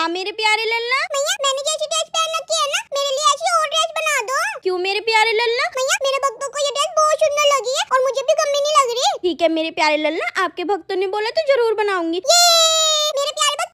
हाँ मेरे प्यारे लल्ला मैया मैंने जैसी ड्रेस पहन रखी है ना मेरे लिए ऐसी और ड्रेस बना दो क्यों मेरे प्यारे लल्ला मैया मेरे भक्तों को ये ड्रेस बहुत सुंदर लगी है और मुझे भी कमी नहीं लग रही ठीक है मेरे प्यारे लल्ला आपके भक्तों ने बोला तो जरूर बनाऊंगी